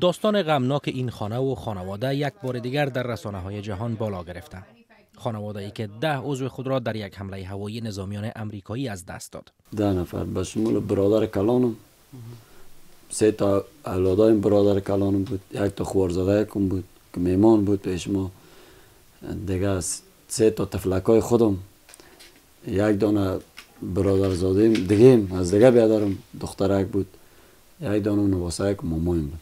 داستان غمناک این خانه و خانواده یک بار دیگر در رسانه های جهان بالا گرفتند. خانواده ای که ده عضو خود را در یک حمله هوایی نظامیان امریکایی از دست داد. ده نفر به شمول برادر کلانم سه تا این برادر کلانم بود یک تا خوارزاده یکم بود که میمان بود پیش ما دیگه سه تا تفلکای خودم یک دانه برادر زادیم دیگه از دیگه بیادرم دخترک بود یک دانه نواسه یک مامایم بود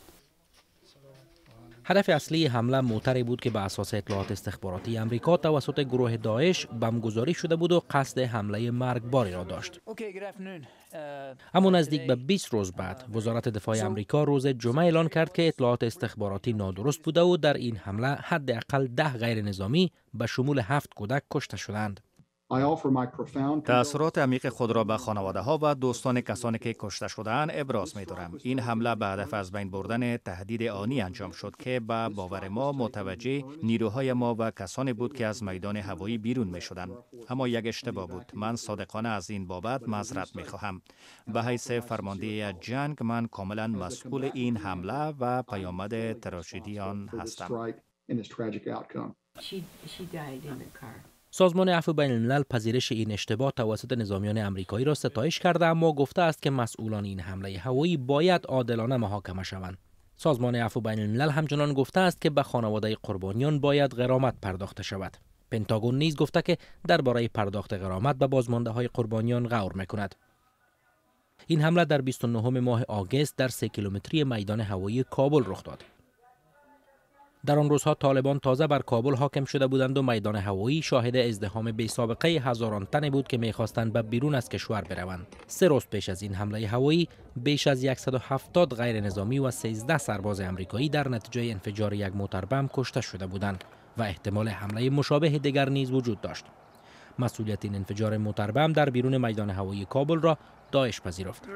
هدف اصلی حمله موتری بود که به اساس اطلاعات استخباراتی امریکا توسط گروه داعش بمگذاری شده بود و قصد حمله مرگباری را داشت. Uh, اما نزدیک به 20 روز بعد وزارت دفاع آمریکا روز جمعه اعلان کرد که اطلاعات استخباراتی نادرست بوده و در این حمله حداقل ده غیر نظامی به شمول هفت کودک کشته شدند. تأثیرات عمیق خود را به خانواده ها و دوستان کسانی که کشته شدهاند ابراز می دارم. این حمله به هدف از بین بردن تهدید آنی انجام شد که به باور ما متوجه نیروهای ما و کسانی بود که از میدان هوایی بیرون می شدن. اما یک اشتباه بود. من صادقانه از این بابت مذرت می خواهم. به حیث فرمانده جنگ من کاملا مسئول این حمله و پیامد تراژدی آن هستم. سازمان عفو بین الملل پذیرش این اشتباه توسط نظامیان امریکایی را ستایش کرده اما گفته است که مسئولان این حمله هوایی باید عادلانه محاکمه شوند. سازمان عفو بین الملل همچنان گفته است که به خانواده قربانیان باید غرامت پرداخته شود. پنتاگون نیز گفته که درباره پرداخت غرامت به بازمانده های قربانیان غور میکند. این حمله در 29 ماه آگست در 3 کیلومتری میدان هوایی کابل رخ داد. در آن روزها طالبان تازه بر کابل حاکم شده بودند و میدان هوایی شاهد ازدهام بی سابقه هزاران تن بود که میخواستند به بیرون از کشور بروند سه روز پیش از این حمله هوایی بیش از 170 غیر نظامی و 13 سرباز امریکایی در نتیجه انفجار یک موتربم کشته شده بودند و احتمال حمله مشابه دیگر نیز وجود داشت مسئولیت این انفجار موتربم در بیرون میدان هوایی کابل را داعش پذیرفت